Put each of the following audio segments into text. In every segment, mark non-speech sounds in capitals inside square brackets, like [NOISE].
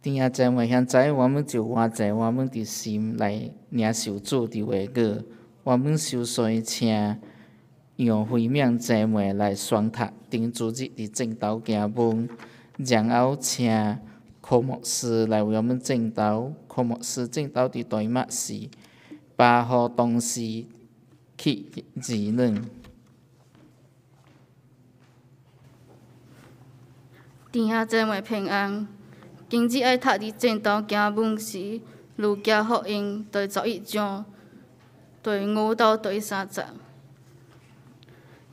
天下正位，现在我们就坐在我们伫心内领受主的话语。我们首先请杨慧敏正位来宣读，顶组织伫正道行文，然后请科目师来为我们正道。科目师正道的代码是八号，东西七二二。天下正位平安。根据爱读伫正道行文》时，路加福音第十一章第五到第三节，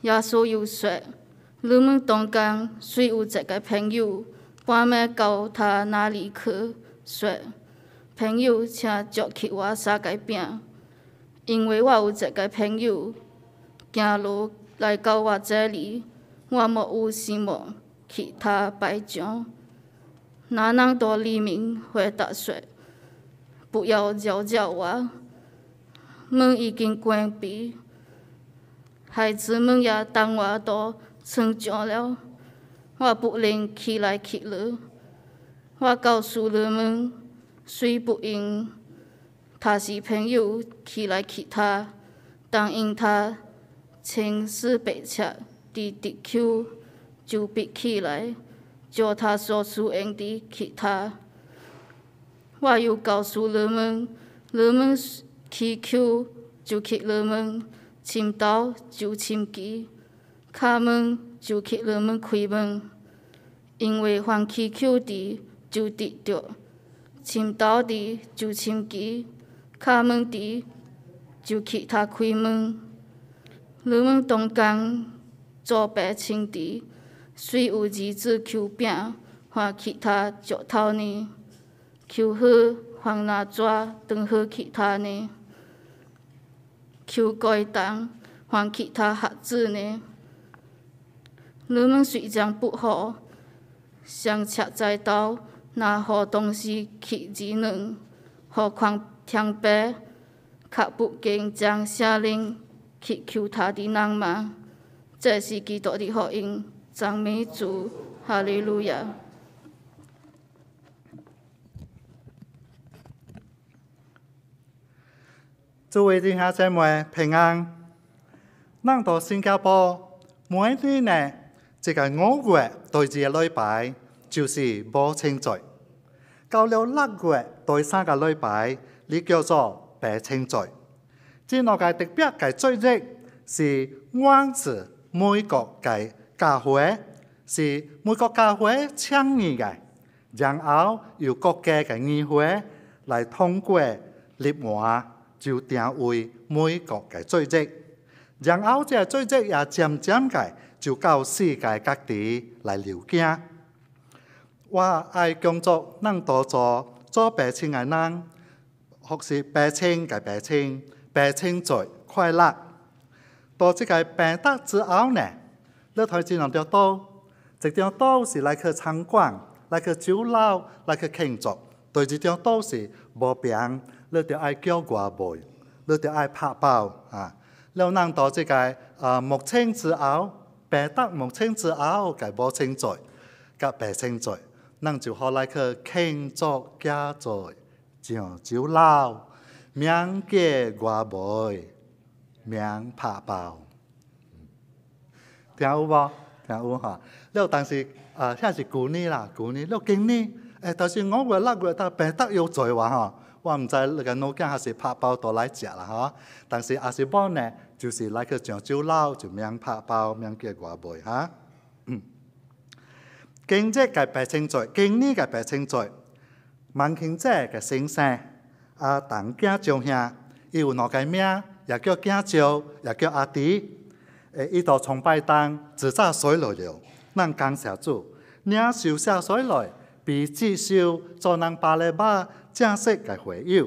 耶稣又说：“你们中间虽有一个朋友，半夜到他那里去，说朋友，请借给我三个饼，因为我有一个朋友，行路来到我这里，我没有希么其他摆场。”那能伫黎明回答说：“不要扰扰我，门已经关闭。孩子们也当我伫床上了，我不能起来去了。我告诉你们，虽不应他是朋友起来去他，但因他青丝白尺，低低口就别起来。”教他做树荫的，给他，我又告诉你们，你们开求就开你们深道，就请给，敲门就开你们开门，因为凡开求的就得到深道的就请给，敲门的就给他开门，你们同工做白青的。虽有儿子求饼，还其他石头呢；求好还蜡纸，当好其他呢；求改蛋还其他盒子呢。你们虽然不好，尚且在道，哪好东西去议能何况天白，却不该将下令去求他的人吗？这是基督的福音。长美主，哈利路亚！诸位弟兄姊妹，平安！咱到新加坡，每呢，这个五月礼拜就是母亲节，到了六月三个礼拜，你叫做亲节。个特别个节日，是个。教会是每个教会千年来然后由国家的年会来通过立案就定为每个的最迹然后这个最迹也渐渐的就到世界各地来流行我爱工作能多做做父亲的人复习父亲的父亲父亲最快乐在这个病得之后呢你台子两张刀，一张刀是来去参观，来去酒楼，来去庆祝。对这张刀是无病，你着爱叫外卖，你着爱拍包啊。了，人到即个啊，暮青之后，白得暮青之后，个无青罪，甲白青罪，咱就好来去庆祝家在，上酒楼，名叫外卖，名拍包。听有无？听有哈？你有当时啊，遐是旧年啦，旧年，你有今年，诶、欸，就是五月六月，搭病搭又在话吼，我毋知那个老姜还是拍包倒来食啦吼，但是阿是某呢，就是来去上州楼，就免拍包，免结外卖。哈。嗯，今日嘅白清在，今年嘅白清在，孟庆姐嘅先生阿邓家将兄，伊有两个名，也叫家招，也叫阿弟。欸，伊就崇拜当，自家水来了，咱感谢主。领受水来，被接受，才能把那把正式个回有。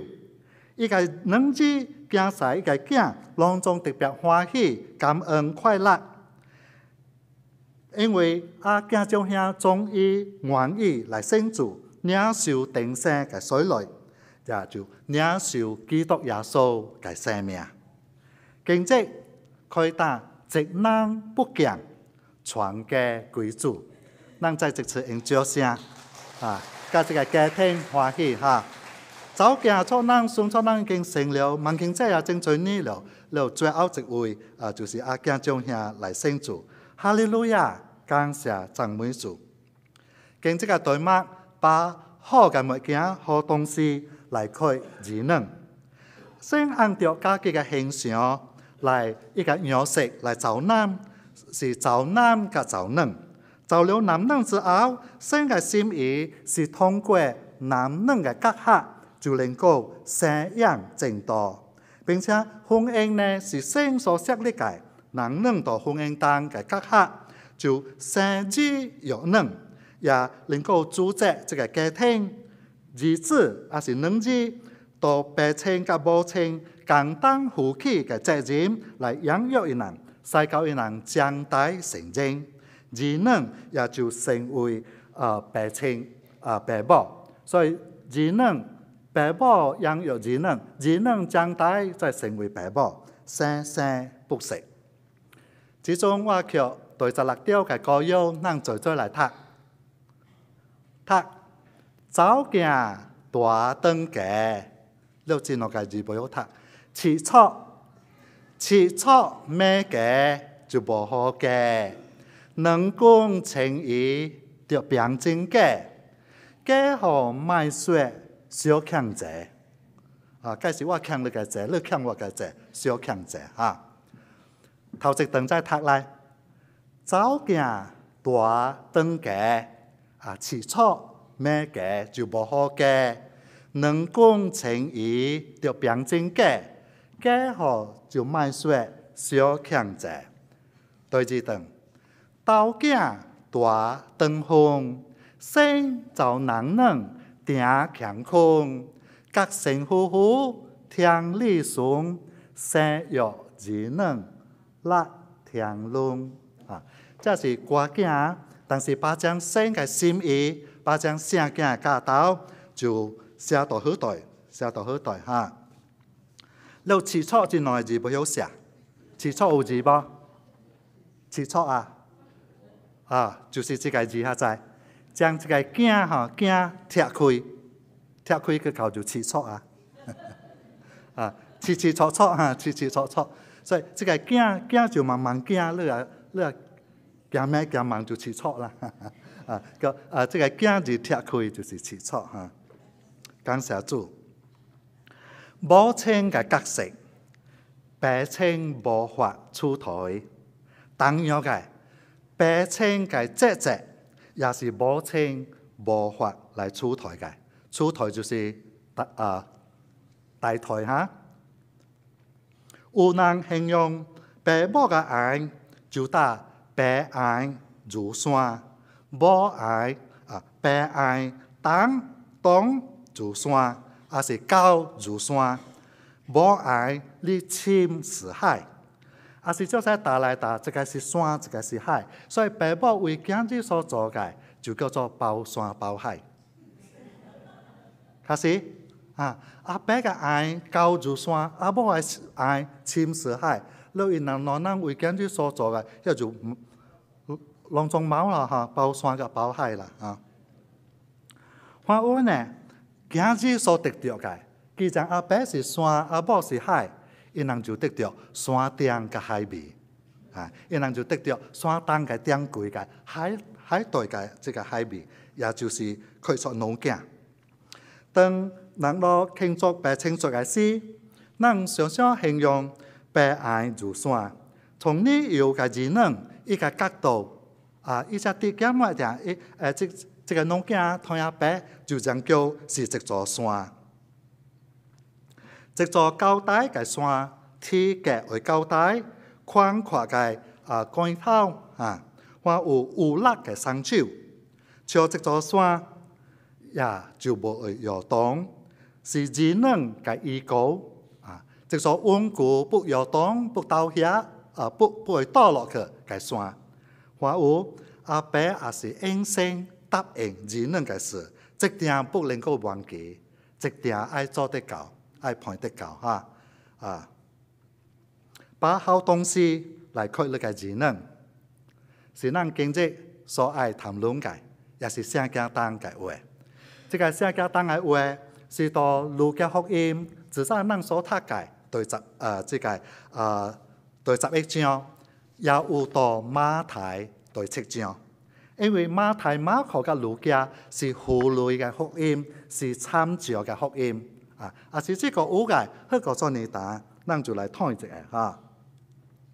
伊个两子、囝仔、伊个囝，当中特别欢喜、感恩、快乐，因为阿囝弟兄终于愿意来信主，领受定生个水来，也就领受基督耶稣个生命，经济开单。一人不强，全家归主。咱在一次用掌声，啊，甲一个家庭欢喜哈。走行出人，送出人已经成了，万庆姐也真侪年了。了最后一位啊，就是阿江忠兄来先做。哈利路亚，感谢赞美主。跟这个对麦，把好个物件、好东西来开两，先按照家己的形象。来一个认识，来找男，是找男加找女，找了男、女之后，生个心意是通过男、女个结合就能够生养增多，并且婚姻呢是生所设立个，男人到婚姻当个结合就生子育女，也能够组织一个家庭，儿子还是男子到白亲加母亲。共单负起个责任来养育伊人，使教伊人长大成人，二能也就成为啊父亲啊父母。所以二能父母养育二能，二能长大再成为父母，生生不息。其中，我叫对十六条个歌谣，咱做做来读，读走行大东街六十六个字，不要读。切磋，切磋咩嘅就无好嘅，两公情谊就平真嘅，加户卖说小强债，啊，该是我欠你个债，你欠我家债，小强债啊。头一等再读来，走行大当家，啊，切磋咩嘅就无好嘅，两公情谊就平真嘅。家好就莫说小强仔，对之等刀剑大东方，声就难能听强空，歌声呼呼听李松，声若自能拉长龙啊，这是歌经，但是把将声的心意，把将声嘅大道，就写到后代，写到后代哈。要切错即两个字，不要写。切错有字不？切错啊，啊，就是这个字啊，在将这个囝吼囝拆开，拆开过后就切错啊。[LAUGHS] 啊，切切错错哈，切切错错。所以这个囝囝就慢慢囝，汝啊汝啊，惊慢惊慢就切错啦。[LAUGHS] 啊，个啊这个囝字拆开就是切错哈，感谢主。母親嘅角色，父親無法出台；同样嘅，父親嘅職責也是母親無法来出台嘅。出台就是大啊大台哈。有人形容父母嘅愛就打白愛如山，母愛啊白愛当同如山。啊是高如山，母爱哩深似海。啊是做在搭来搭，一个是山，一个是海。所以爸母为今日所做的，就叫做包山包海。开始，啊，阿伯的爱高如山，阿母的爱深似海。了因人两人为今日所做的，也就拢拢中毛了哈，包山个包海啦啊。看我呢。今日所得着嘅，既然阿爸是山，阿母是海，因人就得着山顶甲海面，啊，因人就得着山东嘅顶贵嘅海海底嘅即个海面，也就是可以说两件。当人若庆祝白庆祝嘅时，能想想形容白岩如山，从旅游嘅异能，伊个角度，啊，伊个点解咁样？一诶，即。一个农家汤阿伯就将叫是一座山，一座高大个山，体格为高大、宽阔个啊，竿头啊，还有有力个双手，像这座山也就无会摇动，是坚能个依靠啊。一座稳固、不摇动、不倒下、啊不不会倒落去个山，还有阿伯也是硬身。答应人能嘅事，一定不能够忘记，一定爱做得到，爱办得到，哈啊！把好东西来给你嘅人能，是咱今日所爱谈论嘅，也是圣家当嘅话。这个圣家当嘅话，是到路加福音至少咱所读的第十呃，这个呃，第十一章，也有到马太第七章。因为马太馬可嘅錄家，是婦女嘅福音，是參照嘅福音啊，啊，是呢個五嘅，我个做你打，咱就来睇一下哈。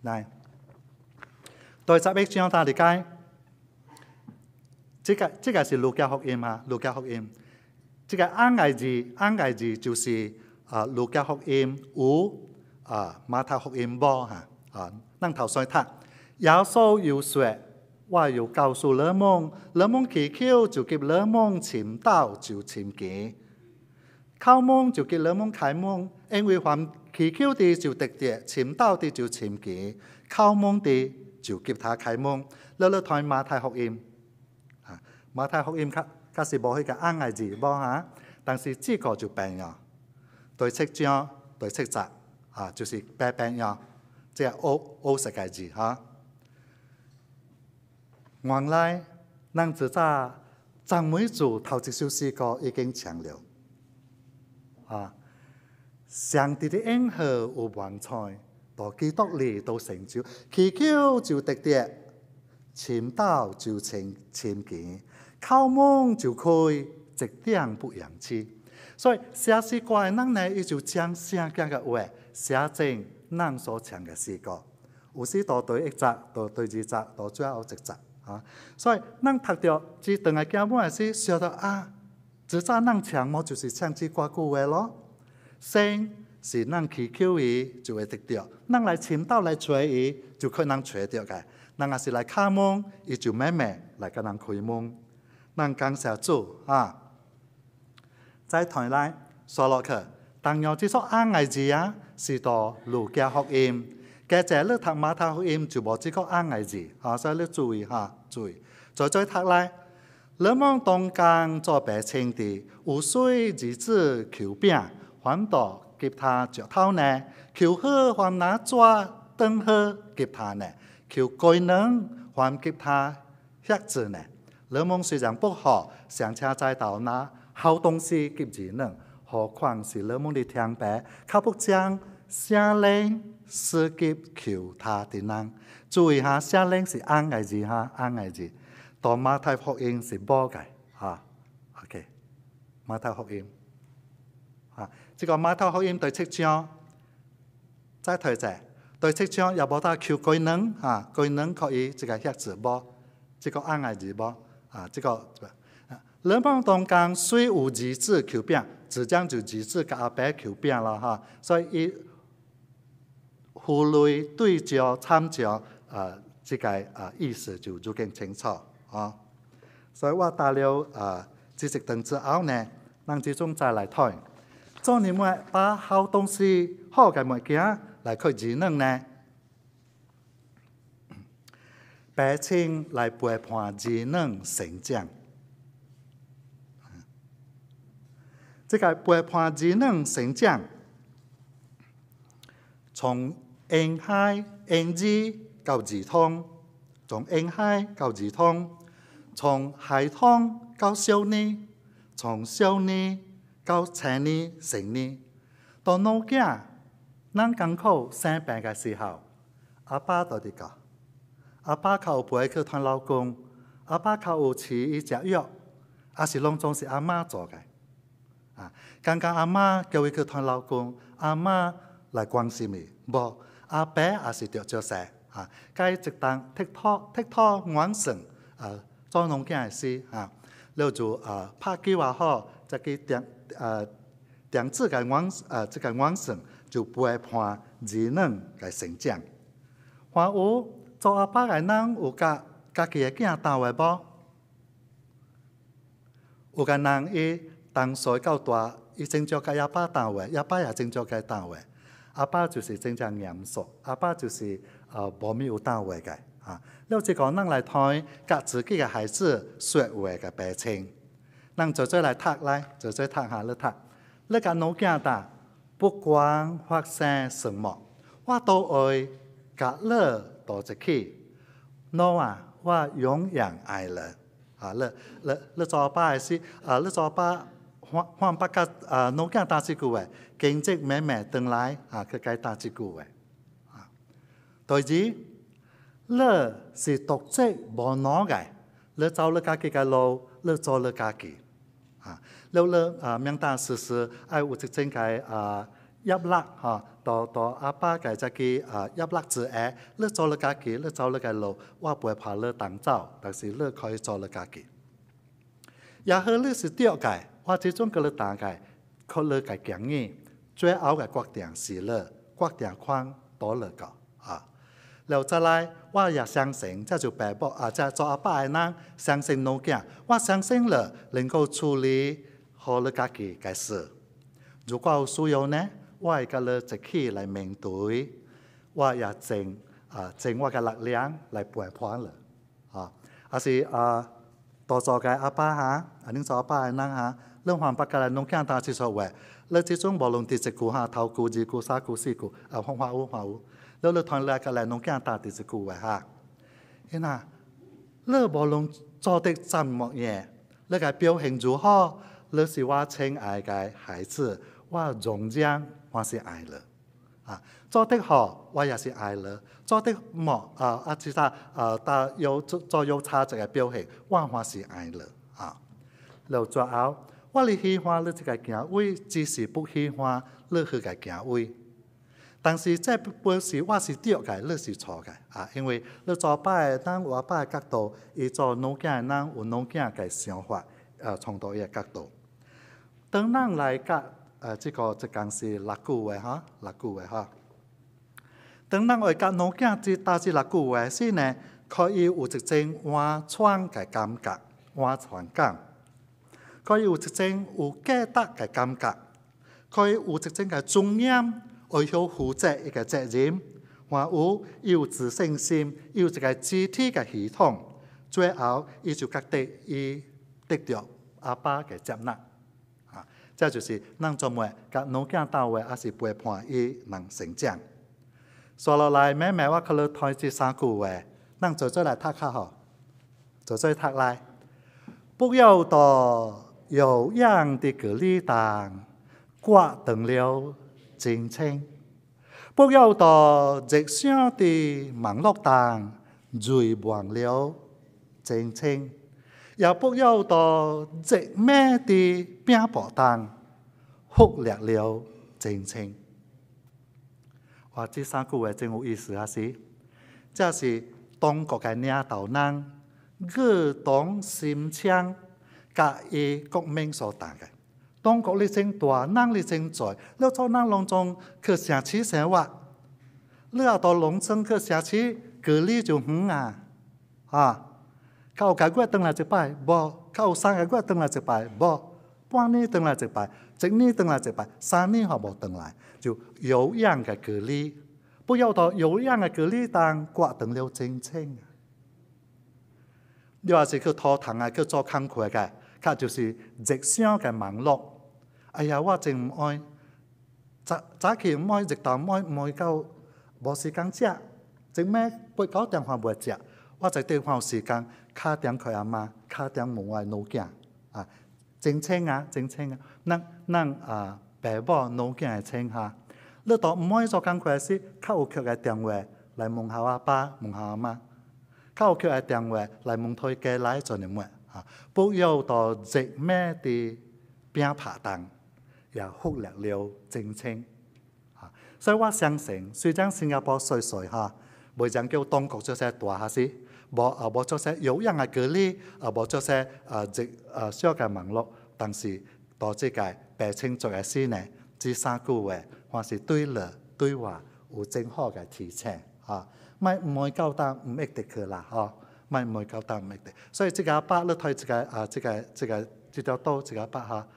来，第十一章帶理解，即个即个是錄家福音啊，錄家福音。即个安解字，安解字就是啊，錄家福音五啊，馬太福音五哈啊，咱頭先塞，耶穌有说。我要告诉乐檬，乐檬祈求就给乐檬剪到就剪给，抠蒙就给乐檬开蒙，因为凡祈求的就得的，剪到的就剪给，抠蒙的就给他开蒙。乐乐同马太福音，啊，马太福音，它它是无含个啊个字，无哈，但是这个就变了，对七章，对七节啊，就是变变样，这奥奥色个字哈。原来咱只只张美自头一首诗歌已经唱了，啊，上帝的恩和有光彩，大几多力都成就，祈求就得的，祈祷就成成见，叩门就可以一点不延迟。所以写诗歌的人呢，伊就将写经的话写成咱所唱的诗歌，有时多第一集，多第二集，多最后一集。啊，所以咱读着，即当来见我也是晓得啊，自早咱强么就是像即挂句话咯。生是咱祈求伊就会得到，咱来请道来取伊就可能取着个。咱要是来敲门，伊就慢慢来甲咱开门。咱感谢主啊，在台内说落去，当然即说啊，孩字啊，是到儒家福音。加一下你读马太福音就冇即个翁诶字啊所以你注意哈注意在这读来你们东江做白青的有水儿子求饼反倒给他石头呢求和还拿抓灯火给他呢求鸡能还给他叶子呢你们虽然不好常常栽到那好东西给你们何况是你们的天白可不讲诚信四级求他的人，注意哈，下令是阿矮字哈，阿矮字。到马太福音是波解，哈，OK，马太福音，啊，这个马太福音第七章，再退谢，第七章又无他求鬼能，哈，鬼能可以这个瞎子波，这个阿矮字波，啊，这个。人邦当刚虽有儿子求病，子张就儿子甲阿伯求病了哈，所以。互累对照、参照，啊，即个啊意思就逐渐清楚啊。所以我打了啊知识层之后呢，人之中再来讨论，做你们把好东西、好个物件来去智能呢，百姓来陪伴智能成长。即个陪伴智能成长，从婴孩、婴儿到自通，从婴孩到自通，从孩童到少年，从少年到青年、成年。当囡仔咱艰苦生病的时候，阿爸到底教？阿爸靠陪去疼老公，阿爸靠有饲伊食药，还是拢总是阿妈做嘅？啊，刚刚阿妈叫伊去疼老公，阿妈来关心伊，无？阿伯也是着照势啊，该一当踢土踢土完成啊，做农件的时，啊，了就啊拍计划好，再去电啊子自家养啊自个完成，就陪伴儿女个成长。还有做阿伯个人有甲家己个囡仔单无？有个人伊东岁够大，伊正做个阿伯斗位，阿伯也正做个斗位。阿爸就是真正严肃，阿爸就是呃无咩有单位嘅，啊！了好个咱来嚟甲自己嘅孩子说话嘅表情，咱就再来讀来，就再读下嚟讀。你甲脑筋嘅，不管发生什么，我都会甲你到一起，你啊，我永远爱你。啊！你你你做爸是説，你做爸。寬闊嘅腦筋大事故嘅，見識咩咩登來嚇，佢第二，你是独自无腦嘅，你走你家己嘅路，你做你家己。你你啊，明仔時時愛胡思亂想啊，到到阿爸嘅只嘅啊，压力自下，你做你家己，你走你嘅路，我不会怕你同走，但是你可以做你家己。也係你是獨個。我这种给你打开，给你个建议，最后的决定是了，决定款多了个啊。然再来，我也相信这就爸爸啊，这做阿爸的人相信能行。我相信了，能够处理好你家己的事。如果有需要呢，我会跟你一起来面对。我也尽啊尽我个力量来陪伴了啊。啊是啊，多做个阿爸哈，啊恁做阿爸的人哈。เรื่องความปักกาแลนด์น้องแก่ตาที่ส่อแหว่เรื่องที่สองบอลลูนตีสกูฮ่าเทากูจีกูซากูซี่กูเอ่อฟังฮาวูฟังฮาวูเรื่องเรื่องทอนเรื่องกาแลนด์น้องแก่ตาตีสกูฮ่าเห็นไหมแล้วบอลลูนจดจับมันหมดย์แล้วการ biểu hiện 如何？你是我亲爱个孩子，我容忍，我还是爱侬啊。做得好，我也是爱侬；做得唔好，啊，啊，其实，啊，有左有差一个表现，我还是爱侬啊。然后。我哩喜欢你去个行为，只是不喜欢你去个行为。但是这不不是我是对个，你是错个啊！因为你做摆的，咱话摆的角度，伊做农家的，咱有农家个想法，呃，创作一个角度。当咱来个呃，这个一间是六句话哈，六句话哈。当咱来个农家只搭只六句话时呢，可以有一种换窗个感觉，换窗感。可以有一种有价值诶感觉，可以有一种诶尊严，会晓负责一个责任，还有有自信心，有一个集体诶系统，最后伊就觉得伊得到阿爸诶接纳。啊，这就是咱种诶甲脑梗倒诶阿是陪伴伊能成长。所罗来妹妹，我可能头一三句话，咱做做来读较好，做做读来，不要到。有氧的隔离党挂断了真情，不要到日香的网络党追亡了真情，也不要到热灭的拼搏党忽略了真情。哇，这三句话真有意思啊！是，这是中国的领导人耳动心腔。甲伊国民所打的，当国力增大，能力增在，你到南龙中去城市生活，你啊到农村去城市距离就远啊，啊，靠几个月回来一摆，无靠三个月回来一摆，无半年回来一摆，一年回来一摆，三年还无回来，就有样的距离，不要到有样的距离当挂断了亲情，你还是去拖堂啊，去做功课个。佢就是直聲嘅网络。哎呀，我真唔爱，早早期唔爱，直到唔爱唔爱到冇时间食，前咩八九电话未食。我就电话有时间，敲点話佢阿媽，敲问話外努囝，啊，整清啊，整清啊。咱咱啊，爸母努囝诶。清下。你當唔爱做咁快時，較有腳嘅电话来问下阿爸，问下阿妈，較有诶嘅话来问問佢家奶做咩。不要到寂咩的边爬凳，也忽略了正清。啊，所以我相信，虽然新加坡衰衰哈，未将叫当局做些大下事，无啊无做些有样嘅隔离，啊无做些啊即啊小嘅网络，但是到即个白清做嘅事呢，这三句话还是对了对话有真好嘅提醒啊，唔毋爱，交代毋一直去啦，吼、唔夠所以即個阿伯咧睇即個啊，即個即個即咗刀，即個阿伯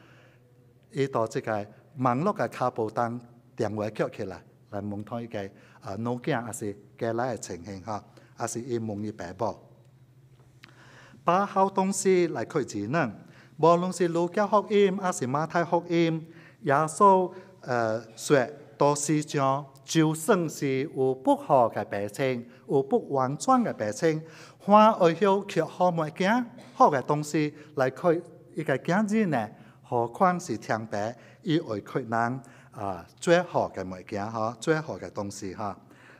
依度即個網絡嘅卡布登電話叫起來嚟望睇佢啊腦鏡，還是隔離嘅情形嚇，還是佢望住爸爸，把好東西嚟佢自己無論是老家福音，還是馬太福音，耶穌誒説。都是将就算是有不好嘅病情，有不完全嘅病情，反而要吃好物件，好嘅东西来开一个镜子呢？何况是听白，伊会可咱啊最好嘅物件哈，最好嘅东西哈。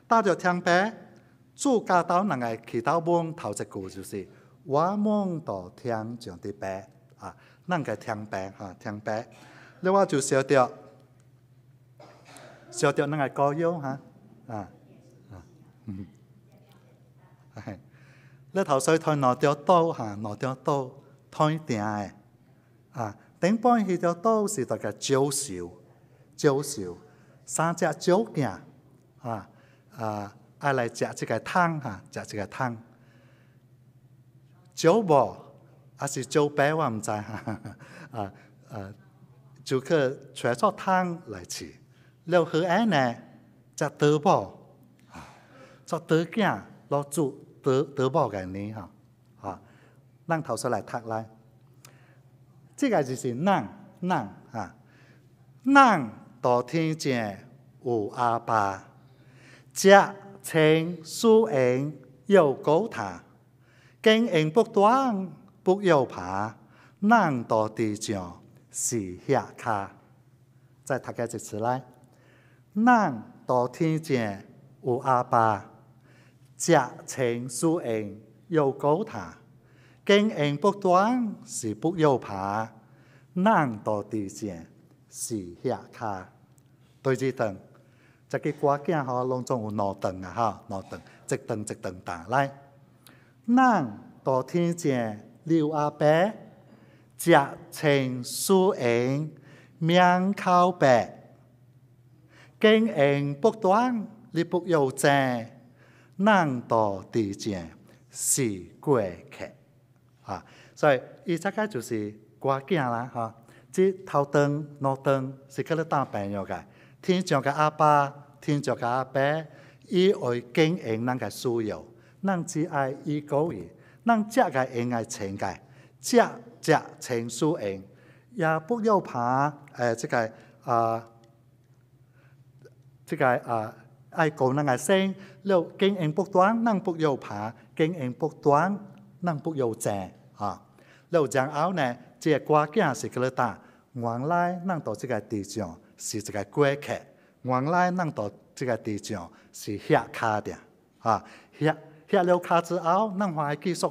带着听白，主家导人嘅祈祷文头一句就是：我梦到听上的白啊，咱嘅听白哈，听白。那我就晓得。烧鸟那个膏药哈啊啊嗯，系，那头先抬鸟雕刀哈，鸟雕刀，抬定诶啊。顶半迄条刀是大概九笑，九笑，三只招镜啊啊，爱来食即个汤哈，食即个汤。酒无，还是酒白，我毋知哈啊啊，就去揣做汤来吃。六合安呢？叫德宝，啊！叫德经，叫做德宝报给人哈啊！咱头先来读来，这个就是难难啊！难道天降有阿爸，只听素言要告他，经营不断不要怕，难道地上是下卡？再读个一次来。咱都听见有阿爸，食情输人又高塔，经营不断是不怕。咱都听见是下卡，第二等，这个歌镜吼拢总有两等啊哈，两等一等一等等来。咱都听见刘阿伯，食情输人面口白。经营不断，你不有赚，那么多钱是过客啊！所以，伊这个就是挂件啦，哈，即头灯、脑灯是克咧当朋友个。天上的阿爸，天上的阿伯，伊会经营咱个需要，咱只爱伊个人，咱只个应该情介，只只情所应，也不要怕诶，这个啊。这个啊爱高那个声，了经营不断，不断怕；经营不断，不断又啊，了然后呢，这个歌仔是佮你打，原来咱到这个地上是一个过客，原来咱到这个地上是下脚的，啊，下下了脚之后，咱还继续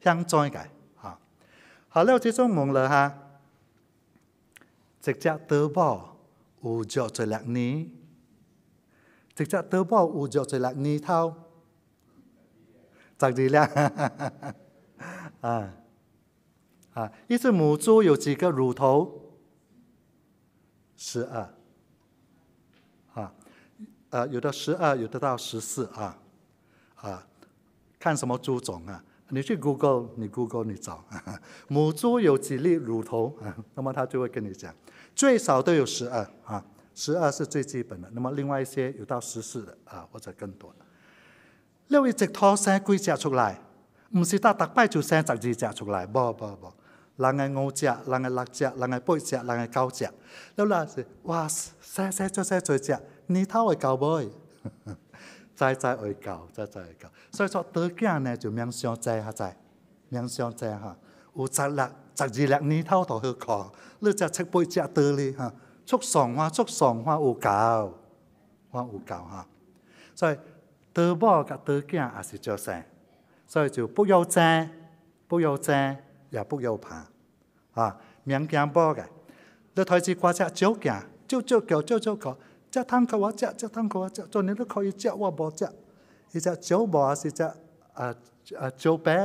向前个，啊，好了，这种梦了哈，直接得到，有着就两年。直接淘宝有叫做“量尼涛”，长得靓。啊啊，一只母猪有几个乳头？十二。啊，呃，有的十二，有的到十四啊。啊，看什么猪种啊？你去 Google，你 Google，你找母猪有几粒乳头啊？那么他就会跟你讲，最少都有十二啊。十二是最基本的，那么另外一些有到十四的啊，或者更多的。六一只偷生龟只出来，唔是到打败就生十二只出来，无无无。人系五只，人系六只，人系八只，人系九只。六那是哇，生生足生多只，你偷会教唔？在 [LAUGHS] 在会教，在在会教。所以说，多见呢就面上在下在，面上在哈，有十六、十二粒，你偷都去看，你只七八只得了哈。捉双花，捉双花有够，花有够哈。所以，得某甲得囝也是做生，所以就不要争，不要争，也不要怕啊！免惊博个。你台子挂只酒镜，酒酒叫，酒酒叫，只汤口我只只汤互我只，做你都可以食。我无只。一只酒无也是只啊啊酒杯，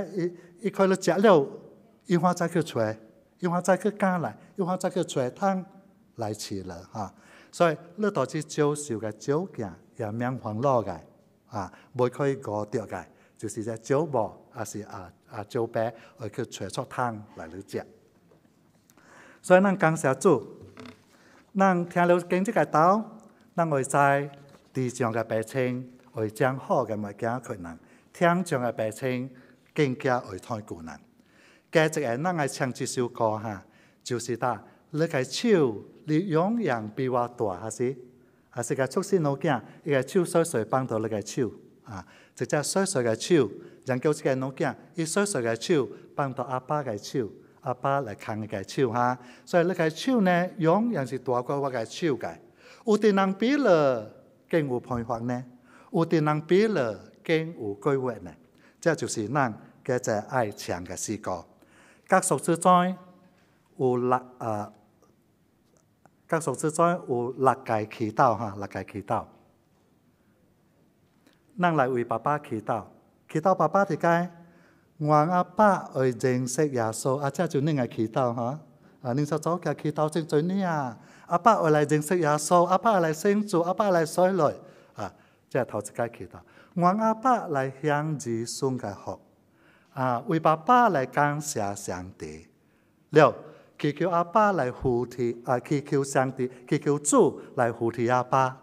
一一块了食了，一会再去取，一会再去加来，一会再去取汤。来迟了嚇，所以你都是招相嘅招鏡也免烦恼攞嘅，啊，唔可以过掉嘅，就是只招模，还是啊啊招白，会去揣出湯嚟攞嘅。所以咱感谢主，咱听了经濟个道，咱会知地上嘅百姓会将好嘅物件困难，天上嘅百姓更加会痛苦難。今日咱哋唱住首歌哈，就是他。你係手你永远比我大还是？还是个出事好驚，而个手衰衰放到你嘅手啊，直接衰衰嘅手，人叫自个好驚，而衰衰嘅手放到阿爸嘅手，阿爸牵抗嘅超嚇，所以你嘅手呢，永远是大过我嘅手嘅。有啲人比了更有培训呢，有啲人比了更有规划呢，即就是人嘅就爱情的嘅事過。加速之有六呃家属之转有六界祈祷哈，六界祈祷。咱来为爸爸祈祷，祈祷爸爸的该。我阿爸会认识耶稣，啊，姐就恁个祈祷哈。啊，恁说做几祈祷真做呢啊！阿爸会来认识耶稣，阿爸来圣主，阿爸来所来啊，即头一界祈祷。我阿爸来向子孙个福啊，为爸爸来感谢上帝了。祈求阿爸来护体啊，祈求上帝，祈求主来护体阿爸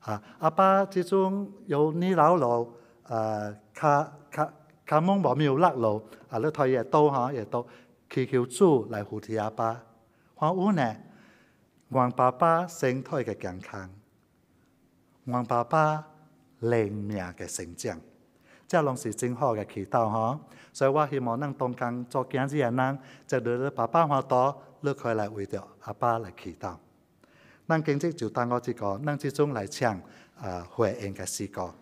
啊。阿爸之中有你老老啊，卡卡卡蒙宝没有落楼啊，你台也多啊，也多，祈求主来护体阿爸。还有呢，王爸爸身体嘅健康，王爸爸灵命嘅成长。这拢是真好嘅祈祷哈，所以我希望咱同天做今日子人，在你爸爸还多，你可以来为着阿爸来祈祷。咱今朝就当我这个能之中来唱啊回迎的诗歌。